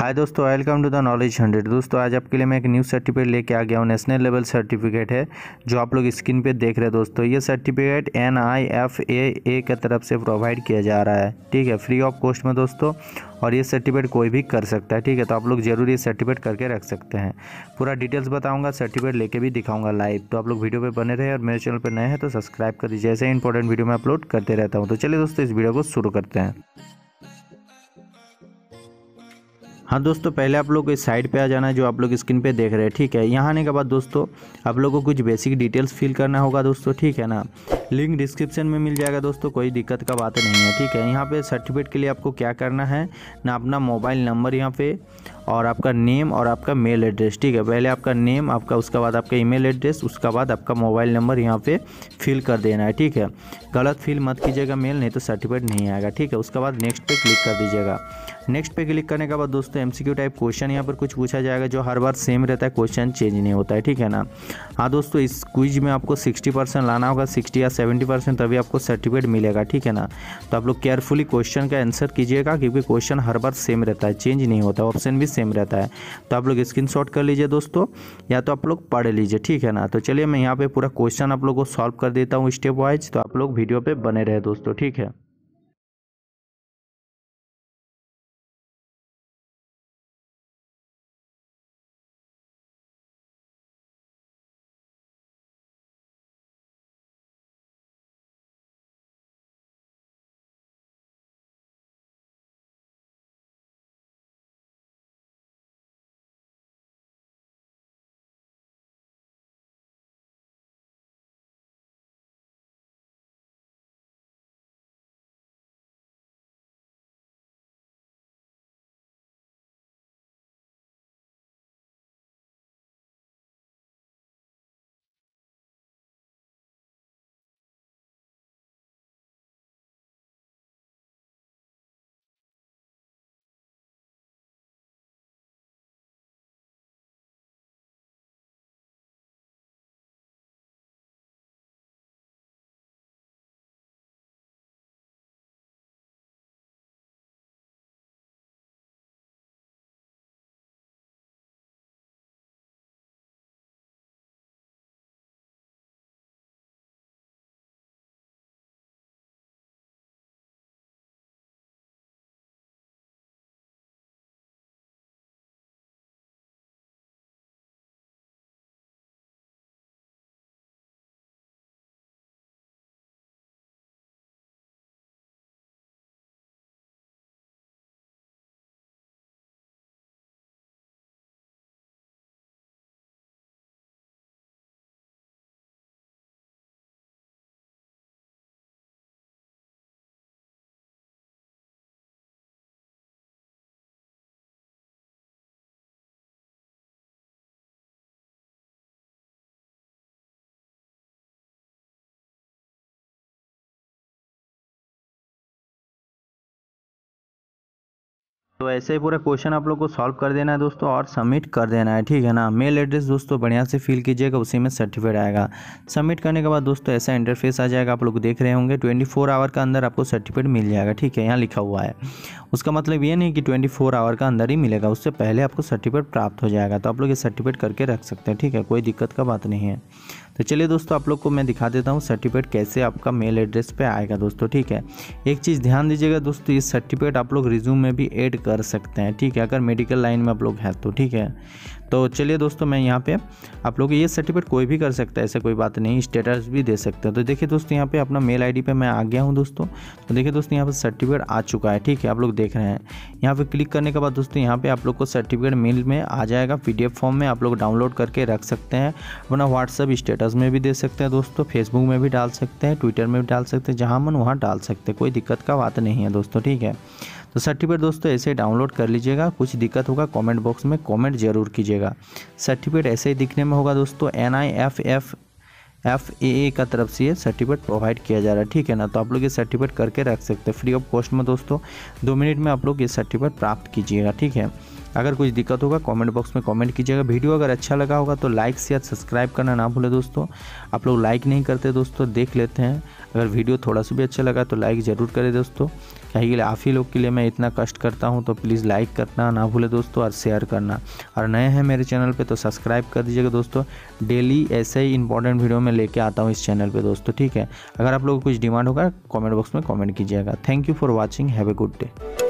हाय दोस्तों welcome to the knowledge hundred दोस्तों आज आपके लिए मैं एक न्यू सर्टिफिकेट लेके आ गया हूँ नेशनल लेवल सर्टिफिकेट है जो आप लोग स्क्रीन पे देख रहे हैं दोस्तों ये certificate N I F A A के तरफ से प्रोवाइड किया जा रहा है ठीक है फ्री ऑफ कॉस्ट में दोस्तों और ये सर्टिफिकेट कोई भी कर सकता है ठीक है तो आप लोग जरूर ये सर्टिफिकेट करके रख सकते हैं पूरा डिटेल्स बताऊँगा सर्टिफिकेट लेके भी दिखाऊंगा लाइव तो आप लोग वीडियो पर बने रहे और मेरे चैनल पर नए हैं तो सब्सक्राइब कर दीजिए ऐसे इंपॉर्टेंट वीडियो मैं अपलोड करते रहता हूँ तो चलिए दोस्तों इस वीडियो को शुरू करते हैं हाँ दोस्तों पहले आप लोग इस साइड पे आ जाना है जो आप लोग स्क्रीन पे देख रहे हैं ठीक है यहाँ आने के बाद दोस्तों आप लोग को कुछ बेसिक डिटेल्स फिल करना होगा दोस्तों ठीक है ना लिंक डिस्क्रिप्शन में मिल जाएगा दोस्तों कोई दिक्कत का बात नहीं है ठीक है यहाँ पे सर्टिफिकेट के लिए आपको क्या करना है ना अपना मोबाइल नंबर यहाँ पे और आपका नेम और आपका मेल एड्रेस ठीक है पहले आपका नेम आपका उसके बाद आपका ईमेल एड्रेस उसके बाद आपका मोबाइल नंबर यहाँ पे फिल कर देना है ठीक है गलत फिल मत कीजिएगा मेल नहीं तो सर्टिफिकेट नहीं आएगा ठीक है उसके बाद नेक्स्ट पे क्लिक कर दीजिएगा नेक्स्ट पे क्लिक करने के बाद दोस्तों एम टाइप क्वेश्चन यहाँ पर कुछ पूछा जाएगा जो हर बार सेम रहता है क्वेश्चन चेंज नहीं होता है ठीक है ना हाँ दोस्तों इस क्विज में आपको सिक्सटी परसेंट लाना होगा सिक्सटी या सेवेंटी परसेंट तभी आपको सर्टिफिकेट मिलेगा ठीक है ना तो आप लोग केयरफुली क्वेश्चन का आंसर कीजिएगा क्योंकि क्वेश्चन हर बार सेम रहता है चेंज नहीं होता ऑप्शन भी सेम रहता है तो आप लोग स्क्रीन कर लीजिए दोस्तों या तो आप लोग पढ़ लीजिए ठीक है ना तो चलिए मैं यहाँ पर पूरा क्वेश्चन आप लोग को सॉल्व कर देता हूँ स्टेप वाइज तो आप लोग वीडियो पर बने रहे दोस्तों ठीक है तो ऐसे ही पूरा क्वेश्चन आप लोग को सॉल्व कर देना है दोस्तों और सबमिट कर देना है ठीक है ना मेल एड्रेस दोस्तों बढ़िया से फिल कीजिएगा उसी में सर्टिफिकेट आएगा सबमिट करने के बाद दोस्तों ऐसा इंटरफेस आ जाएगा आप लोग देख रहे होंगे ट्वेंटी फोर आवर के अंदर आपको सर्टिफिकेट मिल जाएगा ठीक है यहाँ लिखा हुआ है उसका मतलब ये नहीं कि ट्वेंटी फोर आवर का अंदर ही मिलेगा उससे पहले आपको सर्टिफिकेट प्राप्त हो जाएगा तो आप लोग ये सर्टिफिकेट करके रख सकते हैं ठीक है कोई दिक्कत का बात नहीं है तो चलिए दोस्तों आप लोग को मैं दिखा देता हूँ सर्टिफिकेट कैसे आपका मेल एड्रेस पे आएगा दोस्तों ठीक है एक चीज़ ध्यान दीजिएगा दोस्तों ये सर्टिफिकेट आप लोग रिज्यूम में भी ऐड कर सकते हैं ठीक है अगर मेडिकल लाइन में आप लोग हैं तो ठीक है तो चलिए दोस्तों मैं यहाँ पे आप लोग ये सर्टिफिकेट कोई भी कर सकता है ऐसा कोई बात नहीं स्टेटस भी दे सकते हैं तो देखिए दोस्तों यहाँ पे अपना मेल आईडी पे मैं आ गया हूँ दोस्तों तो देखिए दोस्तों यहाँ पे सर्टिफिकेट आ चुका है ठीक है आप लोग देख रहे हैं यहाँ पे क्लिक करने के बाद दोस्तों यहाँ पर आप लोग को सर्टिफिकेट मेल में आ जाएगा पी फॉर्म में आप लोग डाउनलोड करके रख सकते हैं अपना व्हाट्सअप स्टेटस स्टेटस में भी दे सकते हैं दोस्तों फेसबुक में भी डाल सकते हैं ट्विटर में भी डाल सकते हैं जहाँ मन वहाँ डाल सकते हैं कोई दिक्कत का बात नहीं है दोस्तों ठीक है तो सर्टिफिकेट दोस्तों ऐसे ही डाउनलोड कर लीजिएगा कुछ दिक्कत होगा कमेंट बॉक्स में कमेंट जरूर कीजिएगा सर्टिफिकेट ऐसे ही दिखने में होगा दोस्तों N I F F F A A का तरफ से ये सर्टिफिकेट प्रोवाइड किया जा रहा है ठीक है ना तो आप लोग ये सर्टिफिकेट करके रख सकते हैं फ्री ऑफ कॉस्ट में दोस्तों दो मिनट में आप लोग ये सर्टिफिकेट प्राप्त कीजिएगा ठीक है अगर कुछ दिक्कत होगा कमेंट बॉक्स में कमेंट कीजिएगा वीडियो अगर अच्छा लगा होगा तो लाइक शेयर सब्सक्राइब करना ना भूले दोस्तों आप लोग लाइक नहीं करते दोस्तों देख लेते हैं अगर वीडियो थोड़ा सा भी अच्छा लगा तो लाइक ज़रूर करें दोस्तों यही के लिए आप ही लोग के लिए मैं इतना कष्ट करता हूँ तो प्लीज़ लाइक करना ना भूले दोस्तों और शेयर करना और नए हैं मेरे चैनल पर तो सब्सक्राइब कर दीजिएगा दोस्तों डेली ऐसे ही इंपॉर्टेंट वीडियो में लेके आता हूँ इस चैनल पर दोस्तों ठीक है अगर आप लोग कुछ डिमांड होगा कॉमेंट बॉक्स में कॉमेंट कीजिएगा thank you for watching have a good day